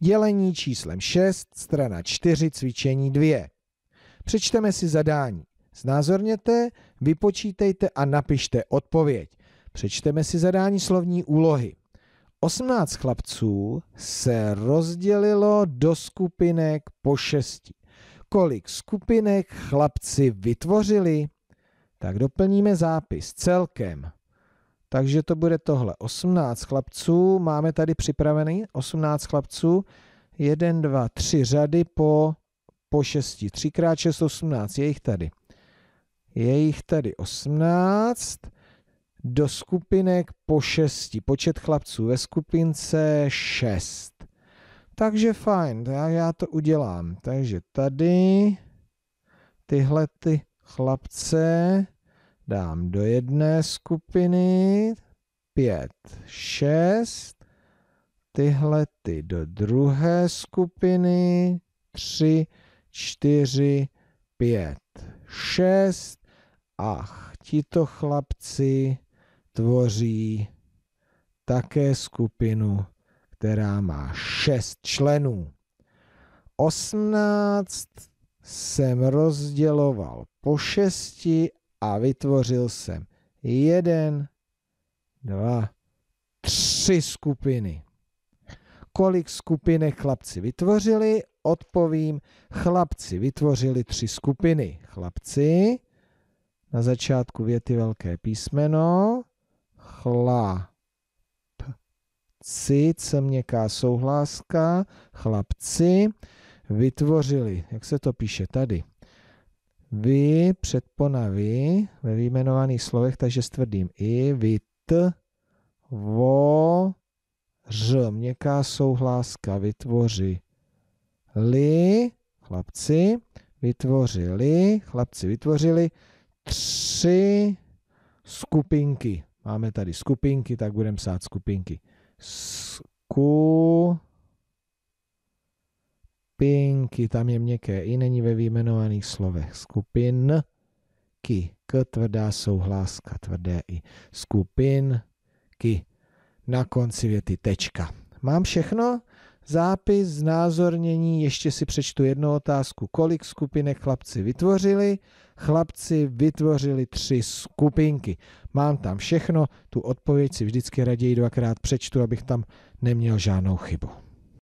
Dělení číslem 6, strana 4, cvičení 2. Přečteme si zadání. Znázorněte, vypočítejte a napište odpověď. Přečteme si zadání slovní úlohy. 18 chlapců se rozdělilo do skupinek po šesti. Kolik skupinek chlapci vytvořili? Tak doplníme zápis celkem takže to bude tohle. 18 chlapců, máme tady připravený 18 chlapců, 1, 2, 3 řady po, po 6. 3x6, 18, je jich tady. Je jich tady 18, do skupinek po 6, počet chlapců ve skupince 6. Takže fajn, já to udělám. Takže tady tyhle ty chlapce dám do jedné skupiny, pět, šest, tyhle ty do druhé skupiny, tři, čtyři, pět, šest, ach, tito chlapci tvoří také skupinu, která má šest členů. Osmnáct jsem rozděloval po šesti a vytvořil jsem jeden, dva, tři skupiny. Kolik skupinek chlapci vytvořili? Odpovím, chlapci vytvořili tři skupiny. Chlapci, na začátku věty velké písmeno, chlap, cit měká souhláska, chlapci vytvořili, jak se to píše tady, vy, předpona vy, ve vyjmenovaných slovech, takže s tvrdým i, t, vo, ř, měkká souhláska, vytvoři, li, chlapci, vytvořili, chlapci vytvořili tři skupinky. Máme tady skupinky, tak budeme psát skupinky. Sku, ky tam je měkké i není ve výjmenovaných slovech skupin ky. K tvrdá souhláska, tvrdé i skupin ky. Na konci věty tečka. Mám všechno? Zápis, znázornění, ještě si přečtu jednu otázku. Kolik skupinek chlapci vytvořili? Chlapci vytvořili tři skupinky. Mám tam všechno, tu odpověď si vždycky raději dvakrát přečtu, abych tam neměl žádnou chybu.